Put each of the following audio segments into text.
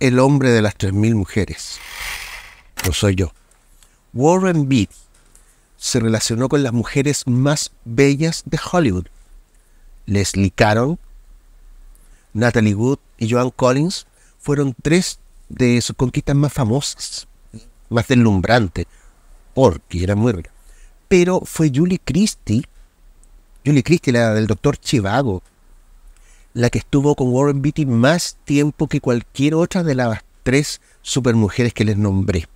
el hombre de las 3.000 mujeres. No soy yo. Warren Beatty se relacionó con las mujeres más bellas de Hollywood. Leslie Caron, Natalie Wood y Joan Collins fueron tres de sus conquistas más famosas, más deslumbrante, porque era muy Pero fue Julie Christie, Julie Christie, la del doctor Chivago, la que estuvo con Warren Beatty más tiempo que cualquier otra de las tres supermujeres que les nombré.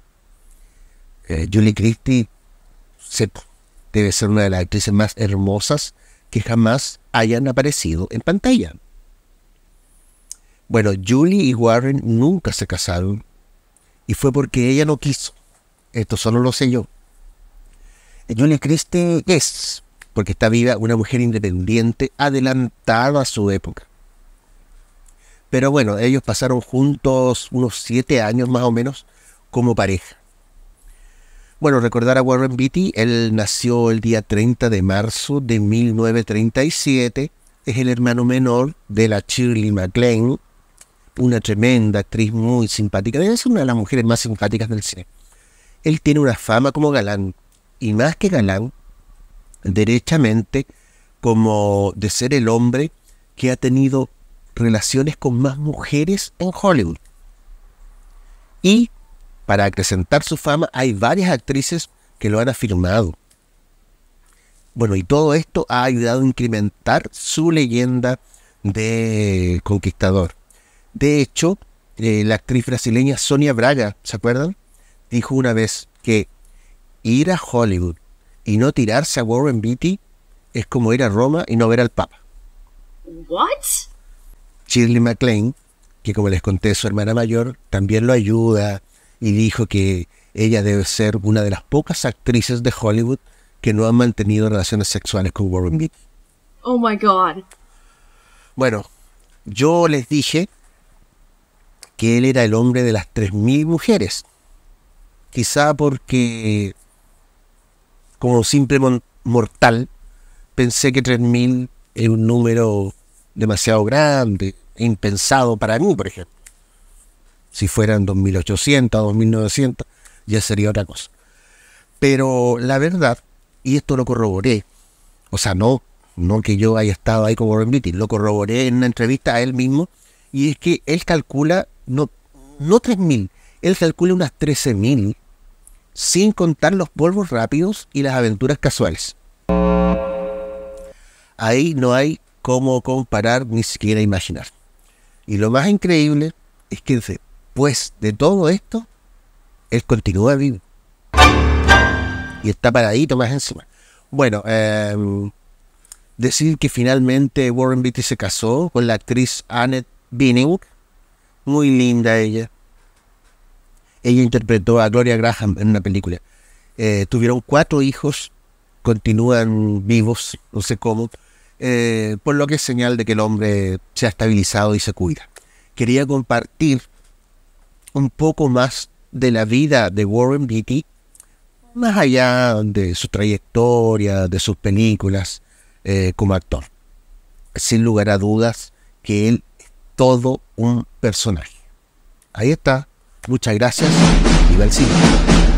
Eh, Julie Christie se, debe ser una de las actrices más hermosas que jamás hayan aparecido en pantalla. Bueno, Julie y Warren nunca se casaron y fue porque ella no quiso. Esto solo lo sé yo. Eh, Julie Christie es, porque está viva, una mujer independiente adelantada a su época. Pero bueno, ellos pasaron juntos unos siete años más o menos como pareja. Bueno, recordar a Warren Beatty, él nació el día 30 de marzo de 1937, es el hermano menor de la Shirley MacLaine, una tremenda actriz muy simpática, debe ser una de las mujeres más simpáticas del cine. Él tiene una fama como galán, y más que galán, derechamente, como de ser el hombre que ha tenido relaciones con más mujeres en Hollywood. Y para acrecentar su fama hay varias actrices que lo han afirmado. Bueno, y todo esto ha ayudado a incrementar su leyenda de conquistador. De hecho, eh, la actriz brasileña Sonia Braga, ¿se acuerdan? Dijo una vez que ir a Hollywood y no tirarse a Warren Beatty es como ir a Roma y no ver al Papa. ¿What? Shirley MacLaine, que como les conté, su hermana mayor, también lo ayuda y dijo que ella debe ser una de las pocas actrices de Hollywood que no han mantenido relaciones sexuales con Warren Beatty. Oh my God. Bueno, yo les dije que él era el hombre de las 3.000 mujeres. Quizá porque, como simple mortal, pensé que 3.000 es un número demasiado grande, impensado para mí, por ejemplo. Si fueran 2800, 2900, ya sería otra cosa. Pero la verdad, y esto lo corroboré, o sea, no, no que yo haya estado ahí como Warren lo corroboré en una entrevista a él mismo, y es que él calcula, no, no 3000, él calcula unas 13000, sin contar los polvos rápidos y las aventuras casuales. Ahí no hay cómo comparar ni siquiera imaginar. Y lo más increíble es que después pues, de todo esto, él continúa vivo. Y está paradito más encima. Bueno, em, decir que finalmente Warren Beatty se casó con la actriz Annette Bening. Muy linda ella. Ella interpretó a Gloria Graham en una película. Eh, tuvieron cuatro hijos, continúan vivos, no sé cómo. Eh, por lo que es señal de que el hombre se ha estabilizado y se cuida. Quería compartir un poco más de la vida de Warren Beatty, más allá de su trayectoria, de sus películas eh, como actor. Sin lugar a dudas que él es todo un personaje. Ahí está. Muchas gracias. y el